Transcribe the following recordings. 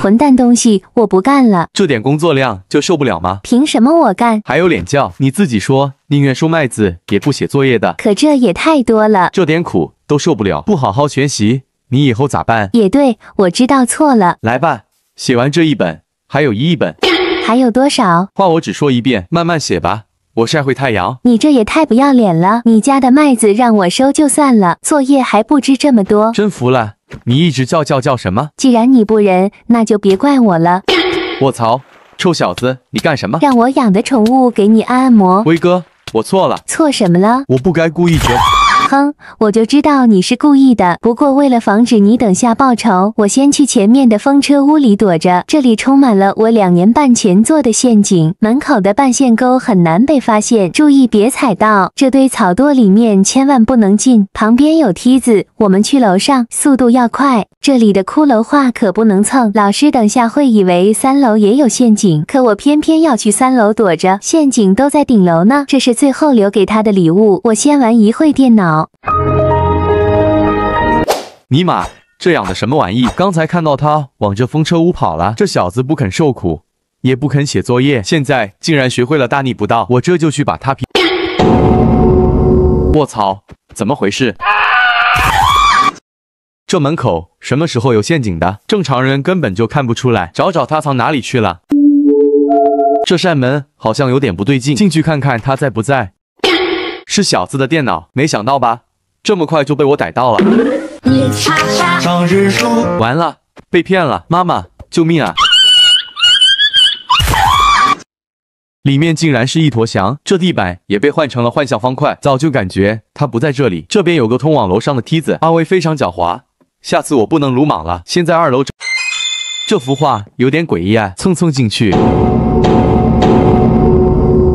混蛋东西，我不干了！这点工作量就受不了吗？凭什么我干？还有脸叫你自己说宁愿收麦子也不写作业的？可这也太多了，这点苦都受不了，不好好学习，你以后咋办？也对，我知道错了。来吧，写完这一本，还有一亿本，还有多少？话我只说一遍，慢慢写吧。我晒会太阳，你这也太不要脸了！你家的麦子让我收就算了，作业还布置这么多，真服了！你一直叫叫叫什么？既然你不仁，那就别怪我了。我 操，臭小子，你干什么？让我养的宠物给你按按摩。威哥，我错了，错什么了？我不该故意绝。哼，我就知道你是故意的。不过为了防止你等下报仇，我先去前面的风车屋里躲着。这里充满了我两年半前做的陷阱，门口的半线沟很难被发现，注意别踩到。这堆草垛里面千万不能进，旁边有梯子，我们去楼上，速度要快。这里的骷髅画可不能蹭，老师等下会以为三楼也有陷阱，可我偏偏要去三楼躲着，陷阱都在顶楼呢。这是最后留给他的礼物，我先玩一会电脑。尼玛，这养的什么玩意？刚才看到他往这风车屋跑了，这小子不肯受苦，也不肯写作业，现在竟然学会了大逆不道，我这就去把他劈！卧槽，怎么回事？这门口什么时候有陷阱的？正常人根本就看不出来，找找他藏哪里去了。这扇门好像有点不对劲，进去看看他在不在。是小子的电脑，没想到吧？这么快就被我逮到了。完了，被骗了！妈妈，救命啊！里面竟然是一坨翔，这地板也被换成了幻象方块。早就感觉他不在这里，这边有个通往楼上的梯子。阿威非常狡猾，下次我不能鲁莽了。先在二楼这幅画有点诡异啊，蹭蹭进去。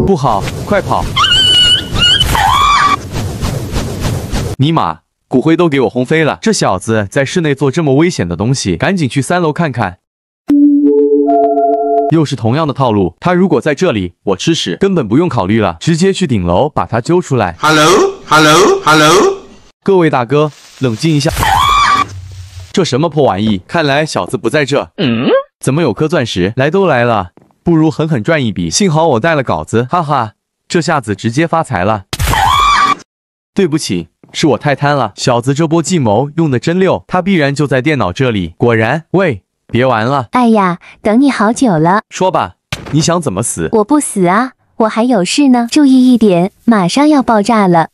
不好，快跑！尼玛，骨灰都给我轰飞了！这小子在室内做这么危险的东西，赶紧去三楼看看。又是同样的套路，他如果在这里，我吃屎根本不用考虑了，直接去顶楼把他揪出来。Hello，Hello，Hello，各位大哥，冷静一下。这什么破玩意？看来小子不在这。嗯？怎么有颗钻石？来都来了，不如狠狠赚一笔。幸好我带了稿子，哈哈，这下子直接发财了。对不起，是我太贪了。小子，这波计谋用的真溜，他必然就在电脑这里。果然，喂，别玩了！哎呀，等你好久了。说吧，你想怎么死？我不死啊，我还有事呢。注意一点，马上要爆炸了。